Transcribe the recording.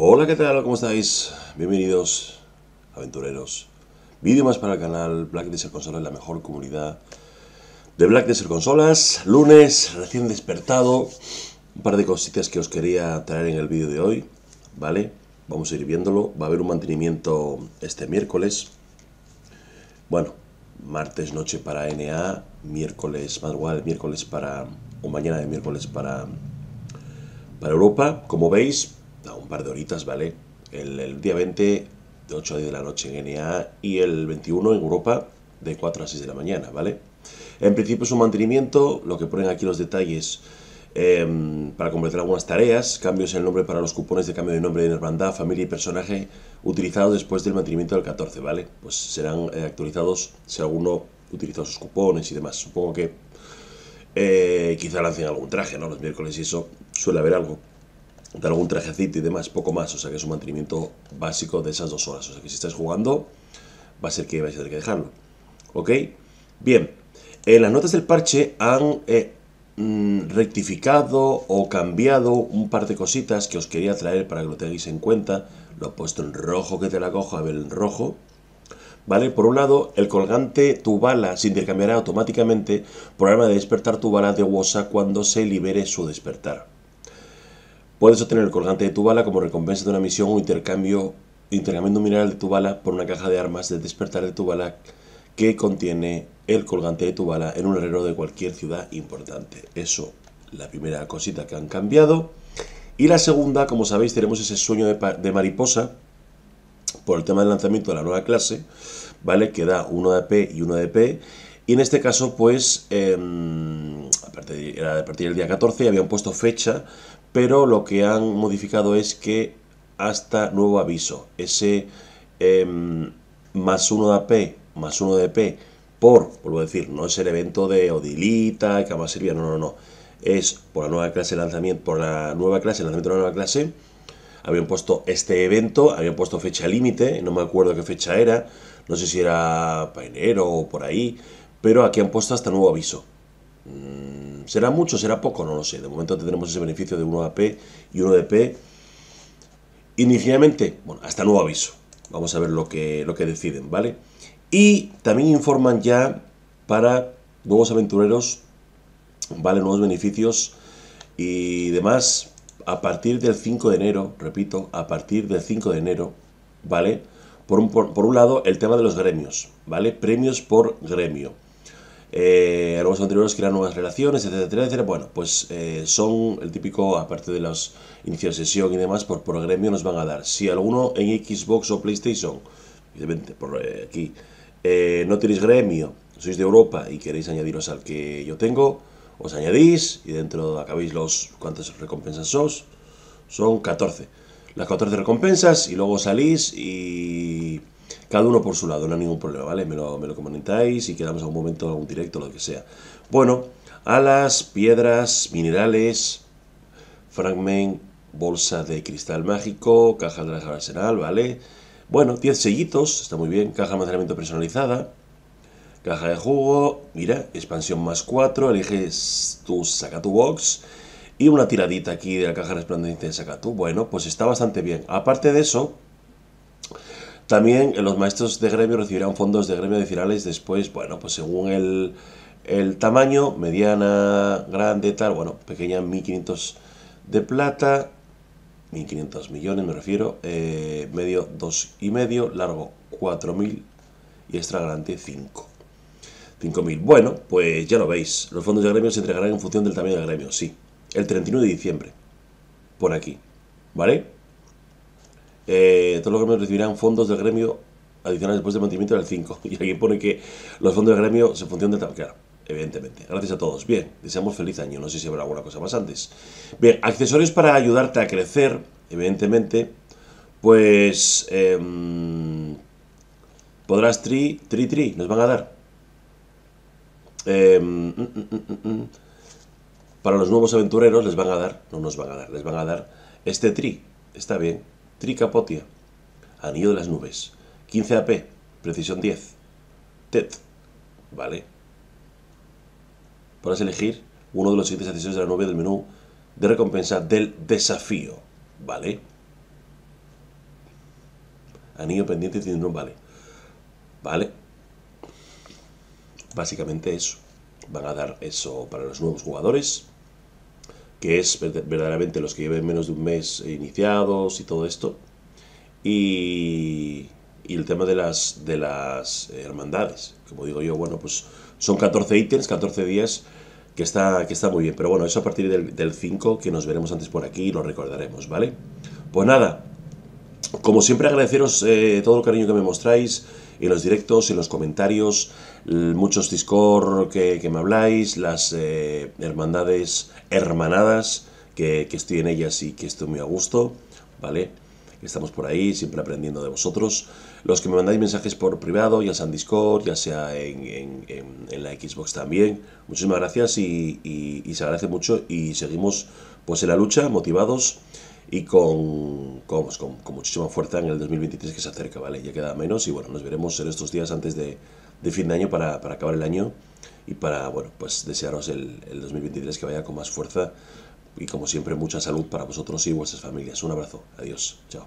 Hola, ¿qué tal? ¿Cómo estáis? Bienvenidos, aventureros. Vídeo más para el canal Black Desert Consolas, la mejor comunidad de Black Desert Consolas. Lunes, recién despertado. Un par de cositas que os quería traer en el vídeo de hoy, ¿vale? Vamos a ir viéndolo. Va a haber un mantenimiento este miércoles. Bueno, martes noche para NA, miércoles madrugada miércoles para... o mañana de miércoles para... Para Europa, como veis, un par de horitas, ¿vale? El, día 20 de 8 a 10 de la noche en NA y el 21 en Europa de 4 a 6 de la mañana, ¿vale? En principio es un mantenimiento, lo que ponen aquí los detalles em, para completar algunas tareas, cambios en el nombre para los cupones de cambio de nombre de hermandad, familia y personaje utilizados después del mantenimiento del 14, ¿vale? Pues serán eh, actualizados si alguno utiliza sus cupones y demás. Supongo que eh, quizá lancen algún traje, ¿no? Los miércoles y eso suele haber algo de algún trajecito y demás, poco más, o sea que es un mantenimiento básico de esas dos horas, o sea que si estáis jugando va a ser que vais a tener que dejarlo, ¿ok? Bien, en las notas del parche han eh, mm, rectificado o cambiado un par de cositas que os quería traer para que lo tengáis en cuenta, lo he puesto en rojo que te la cojo, a ver, en rojo, ¿vale? Por un lado, el colgante tu bala se intercambiará automáticamente por arma de despertar tu bala de WOSA cuando se libere su despertar. Puedes obtener el colgante de tu bala como recompensa de una misión o intercambio, intercambiando mineral de tu bala por una caja de armas de despertar de tu bala que contiene el colgante de tu bala en un herrero de cualquier ciudad importante. Eso, la primera cosita que han cambiado. Y la segunda, como sabéis, tenemos ese sueño de, mariposa por el tema del lanzamiento de la nueva clase, ¿vale? Que da uno de P y 1 de P. Y en este caso, pues, em, era a partir del día 14 y habían puesto fecha, pero lo que han modificado es que hasta nuevo aviso, ese em, más uno de AP, más uno de p por, vuelvo a decir, no es el evento de Odilita, Cama Silvia, no, no, no, es por la nueva clase lanzamiento, por la nueva clase, lanzamiento de la nueva clase, habían puesto este evento, habían puesto fecha límite, no me acuerdo qué fecha era, no sé si era para enero o por ahí, pero aquí han puesto hasta nuevo aviso. Mm, Será mucho, será poco, no lo sé. De momento tendremos ese beneficio de 1AP y 1DP inicialmente, bueno, hasta nuevo aviso. Vamos a ver lo que, lo que deciden, ¿vale? Y también informan ya para nuevos aventureros, ¿vale? Nuevos beneficios y demás a partir del 5 de enero, repito, a partir del 5 de enero, ¿vale? por un lado, el tema de los gremios, ¿vale? Premios por gremio algunos eh, anteriores crean nuevas relaciones, etcétera, etcétera. Bueno, pues eh, son el típico, aparte de los inicios de sesión y demás, por, por gremio nos van a dar. Si alguno en Xbox o PlayStation, evidentemente, por eh, aquí, no tenéis gremio, sois de Europa y queréis añadiros al que yo tengo, os añadís y dentro acabéis los cuántas recompensas sos. Son 14. Las 14 recompensas y luego salís y cada uno por su lado, no hay ningún problema, ¿vale? Me lo, me comentáis y quedamos a un momento, algún directo, lo que sea. Bueno, alas, piedras, minerales, fragment, bolsa de cristal mágico, caja de la arsenal, ¿vale? Bueno, 10 sellitos, está muy bien, caja de almacenamiento personalizada, caja de jugo, mira, expansión más 4, eliges tu saca tu box y una tiradita aquí de la caja resplandeciente de Sakatu. Bueno, pues está bastante bien. Aparte de eso, también eh, los maestros de gremio recibirán fondos de gremio adicionales después, bueno, pues según el, tamaño, mediana, grande, tal, bueno, pequeña, 1500 de plata, 1500 millones me refiero, eh, y medio 2,5, largo 4000 y extra grande 5. 5.000. Bueno, pues ya lo veis. Los fondos de gremio se entregarán en función del tamaño de gremio, sí. El 31 de diciembre. Por aquí. ¿Vale? Eh, todos los gremios recibirán fondos del gremio adicionales después del mantenimiento del 5. Y aquí pone que los fondos del gremio se funcionan de claro, evidentemente. Gracias a todos. Bien, deseamos feliz año. No sé si habrá alguna cosa más antes. Bien, accesorios para ayudarte a crecer, evidentemente. Pues em, podrás tri, tri, tri, nos van a dar. Em, mm, mm, mm, para los nuevos aventureros les van a dar, no nos van a dar, les van a dar este tri. Está bien, Tricapotia, Anillo de las Nubes, 15 AP, precisión 10, TET, ¿vale? Podrás elegir uno de los siguientes accesorios de la nube del menú de recompensa del desafío, ¿vale? Anillo pendiente de vale. ¿Vale? Básicamente eso. Van a dar eso para los nuevos jugadores que es verdaderamente los que lleven menos de un mes iniciados y todo esto, y, el tema de las, de las hermandades. Como digo yo, bueno, pues son 14 ítems, 14 días que está, que está muy bien. Pero bueno, eso a partir del, 5 que nos veremos antes por aquí y lo recordaremos, ¿vale? Pues nada, como siempre agradeceros eh, todo el cariño que me mostráis en los directos, en los comentarios, muchos Discord que, me habláis, las eh, hermandades hermanadas, que, estoy en ellas y que estoy muy a gusto, ¿vale? Estamos por ahí, siempre aprendiendo de vosotros. Los que me mandáis mensajes por privado, ya sea en Discord, ya sea en, en, la Xbox también. Muchísimas gracias y, y se agradece mucho y seguimos pues en la lucha, motivados y con, pues, con, con, muchísima fuerza en el 2023 que se acerca, ¿vale? Ya queda menos y bueno, nos veremos en estos días antes de, fin de año para, acabar el año y para, bueno, pues desearos el 2023 que vaya con más fuerza y como siempre mucha salud para vosotros y vuestras familias. Un abrazo, adiós, chao.